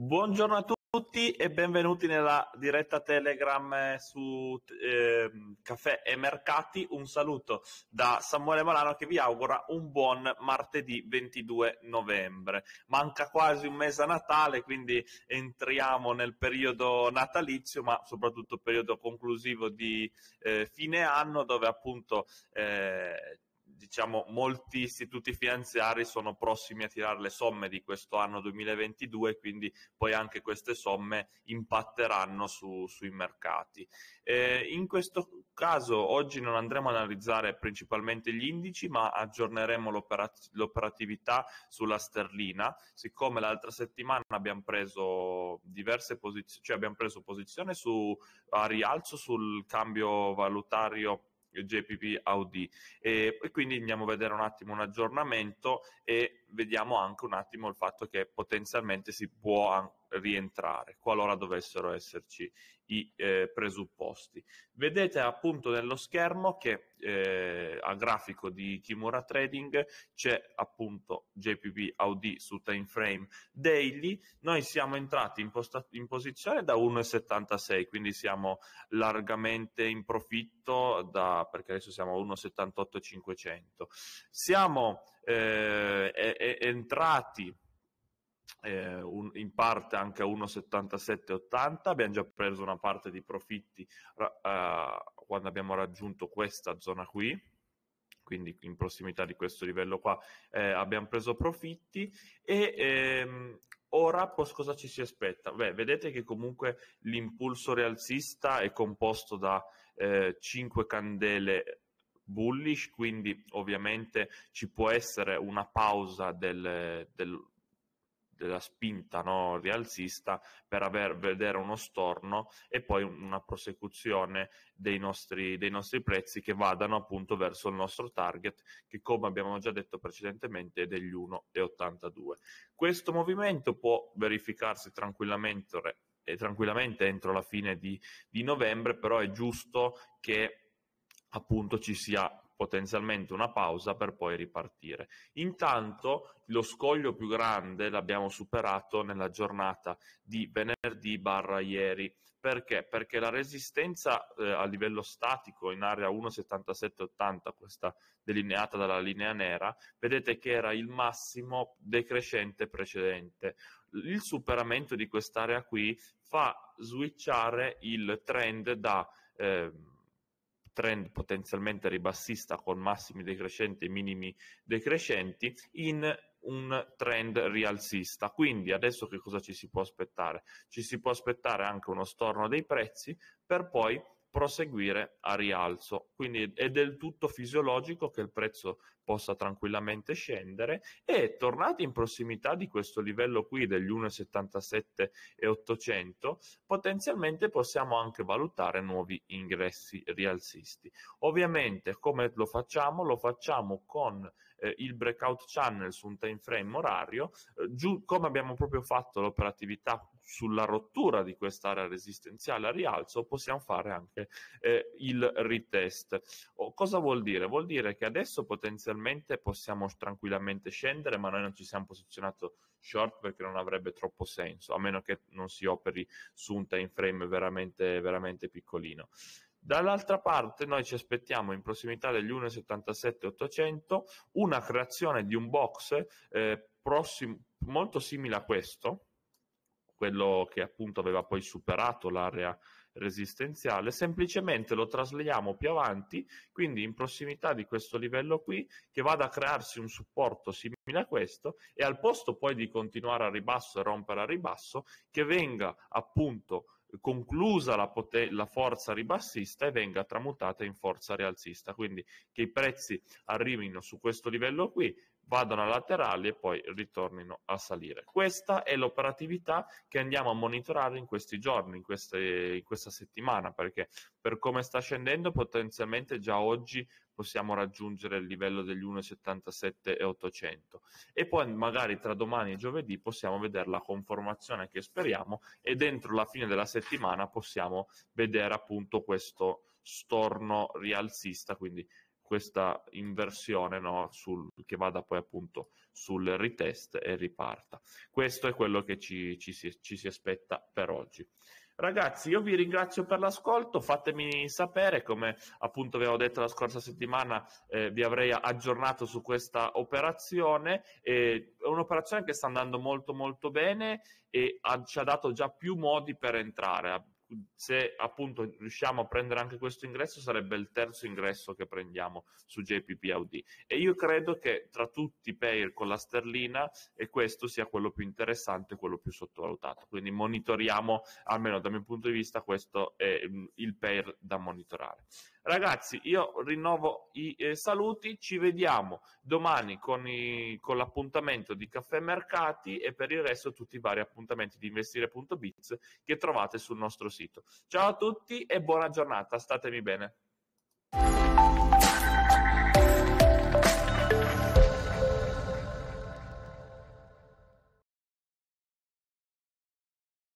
Buongiorno a tutti e benvenuti nella diretta Telegram eh, su eh, Caffè e Mercati. Un saluto da Samuele Malano che vi augura un buon martedì 22 novembre. Manca quasi un mese a Natale, quindi entriamo nel periodo natalizio, ma soprattutto periodo conclusivo di eh, fine anno dove appunto eh, diciamo, molti istituti finanziari sono prossimi a tirare le somme di questo anno 2022, quindi poi anche queste somme impatteranno su, sui mercati. Eh, in questo caso oggi non andremo ad analizzare principalmente gli indici, ma aggiorneremo l'operat- l'operatività sulla sterlina. Siccome l'altra settimana abbiamo preso diverse posizioni, cioè abbiamo preso posizione su, a rialzo sul cambio valutario GPP Audi e, e quindi andiamo a vedere un attimo un aggiornamento e vediamo anche un attimo il fatto che potenzialmente si può rientrare qualora dovessero esserci i eh, presupposti. Vedete appunto nello schermo che eh, a grafico di Kimura Trading c'è appunto JPP AUD su time frame daily, noi siamo entrati in, posta- in posizione da 1,76, quindi siamo largamente in profitto da, perché adesso siamo a 1,78,500. Siamo eh, è, è entrati eh, un, in parte anche a 1,7780 abbiamo già preso una parte di profitti uh, quando abbiamo raggiunto questa zona qui quindi in prossimità di questo livello qua eh, abbiamo preso profitti e ehm, ora cosa ci si aspetta? Beh, vedete che comunque l'impulso rialzista è composto da eh, 5 candele bullish, quindi ovviamente ci può essere una pausa del, del, della spinta no, rialzista per aver, vedere uno storno e poi una prosecuzione dei nostri, dei nostri prezzi che vadano appunto verso il nostro target che come abbiamo già detto precedentemente è degli 1,82. Questo movimento può verificarsi tranquillamente, tranquillamente entro la fine di, di novembre, però è giusto che appunto ci sia potenzialmente una pausa per poi ripartire. Intanto lo scoglio più grande l'abbiamo superato nella giornata di venerdì barra ieri. Perché? Perché la resistenza eh, a livello statico in area 1,7780, questa delineata dalla linea nera, vedete che era il massimo decrescente precedente. Il superamento di quest'area qui fa switchare il trend da... Eh, trend potenzialmente ribassista con massimi decrescenti e minimi decrescenti in un trend rialzista. Quindi adesso che cosa ci si può aspettare? Ci si può aspettare anche uno storno dei prezzi per poi proseguire a rialzo. Quindi è del tutto fisiologico che il prezzo possa tranquillamente scendere e tornati in prossimità di questo livello qui degli 1,77 e 800, potenzialmente possiamo anche valutare nuovi ingressi rialzisti. Ovviamente come lo facciamo? Lo facciamo con eh, il breakout channel su un time frame orario, eh, giù, come abbiamo proprio fatto l'operatività sulla rottura di quest'area resistenziale a rialzo, possiamo fare anche eh, il retest. O cosa vuol dire? Vuol dire che adesso potenzialmente possiamo tranquillamente scendere, ma noi non ci siamo posizionati short perché non avrebbe troppo senso, a meno che non si operi su un time frame veramente, veramente piccolino. Dall'altra parte noi ci aspettiamo in prossimità degli 1,77-800 una creazione di un box eh, prossim- molto simile a questo, quello che appunto aveva poi superato l'area resistenziale, semplicemente lo trasliamo più avanti, quindi in prossimità di questo livello qui, che vada a crearsi un supporto simile a questo e al posto poi di continuare a ribasso e rompere a ribasso, che venga appunto conclusa la, pote- la, forza ribassista e venga tramutata in forza rialzista, quindi che i prezzi arrivino su questo livello qui, vadano a laterali e poi ritornino a salire. Questa è l'operatività che andiamo a monitorare in questi giorni, in, queste, in questa settimana, perché per come sta scendendo potenzialmente già oggi possiamo raggiungere il livello degli 1,77 e 800 e poi magari tra domani e giovedì possiamo vedere la conformazione che speriamo e dentro la fine della settimana possiamo vedere appunto questo storno rialzista quindi questa inversione no, sul, che vada poi appunto sul retest e riparta. Questo è quello che ci, ci, si, ci, si, aspetta per oggi. Ragazzi, io vi ringrazio per l'ascolto, fatemi sapere, come appunto vi avevo detto la scorsa settimana, eh, vi avrei aggiornato su questa operazione, eh, è un'operazione che sta andando molto molto bene e ha, ci ha dato già più modi per entrare se appunto riusciamo a prendere anche questo ingresso sarebbe il terzo ingresso che prendiamo su JPPAUD e io credo che tra tutti i pair con la sterlina e questo sia quello più interessante quello più sottovalutato quindi monitoriamo almeno dal mio punto di vista questo è mm, il pair da monitorare Ragazzi, io rinnovo i eh, saluti, ci vediamo domani con, i, con, l'appuntamento di Caffè Mercati e per il resto tutti i vari appuntamenti di investire.biz che trovate sul nostro sito. Ciao a tutti e buona giornata, statemi bene.